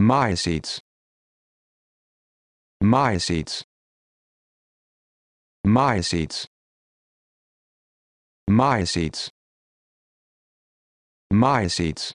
myocytes myocytes myocytes myocytes myocytes